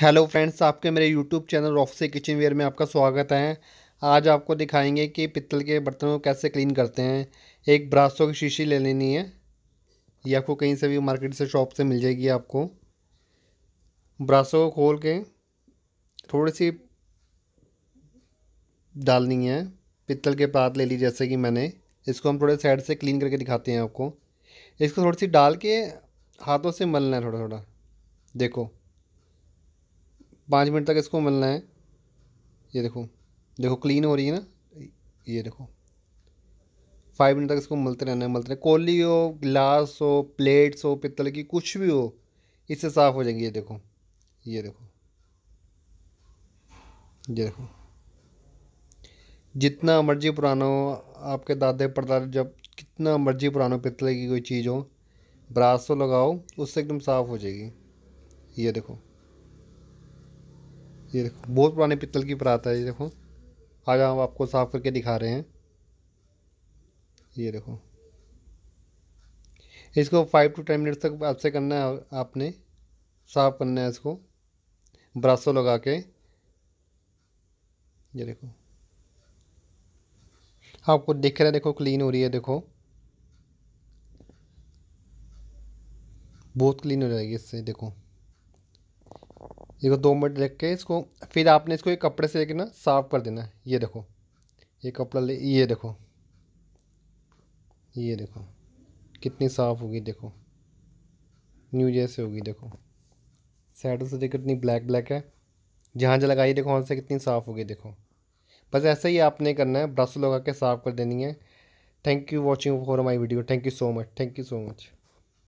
hello friends आपके मेरे YouTube channel ऑफसे किचन वेयर में आपका स्वागत है आज आपको दिखाएंगे कि पित्तल के बर्तनों को कैसे क्लीन करते हैं एक ब्रासो की शीशी ले लेनी है या आपको कहीं से भी मार्केट से शॉप से मिल जाएगी आपको ब्रासो को खोल के थोड़ी सी डालनी है पित्तल के पात ले ली जैसे कि मैंने इसको हम थोड़े साइड से क्लीन करके दिखाते हैं आपको इसको थोड़ी सी डाल के हाथों से मलना है थोड़ा थोड़ा देखो पाँच मिनट तक इसको मिलना है ये देखो देखो क्लीन हो रही है ना ये देखो फाइव मिनट तक इसको मिलते रहना है मिलते रहना कोली हो गिलास हो प्लेट्स हो पित्तल की कुछ भी हो इससे साफ़ हो जाएंगे ये देखो ये देखो ये देखो जितना मर्जी पुराना हो आपके दादे परदादे जब कितना मर्जी पुराना पित्तल की कोई चीज़ हो ब्रास तो लगाओ उससे एकदम साफ़ हो जाएगी ये देखो ये देखो बहुत पुराने पित्तल की परात है ये देखो आज हम आपको साफ़ करके दिखा रहे हैं ये देखो इसको फाइव टू टेन मिनट्स तक आपसे करना है आपने साफ करना है इसको ब्रासो लगा के ये देखो आपको दिख रहा है देखो क्लीन हो रही है देखो बहुत क्लीन हो जाएगी इससे देखो देखो दो मिनट रख के इसको फिर आपने इसको एक कपड़े से लेके ना साफ़ कर देना ये देखो ये कपड़ा ले ये देखो ये देखो कितनी साफ़ होगी देखो न्यू जैसे होगी देखो साइडों से देखो इतनी ब्लैक ब्लैक है जहाँ जहाँ लगाइए देखो वहाँ से कितनी साफ़ होगी देखो बस ऐसे ही आपने करना है ब्रश लगा के साफ़ कर देनी है thank you watching for my video thank you so much thank you so much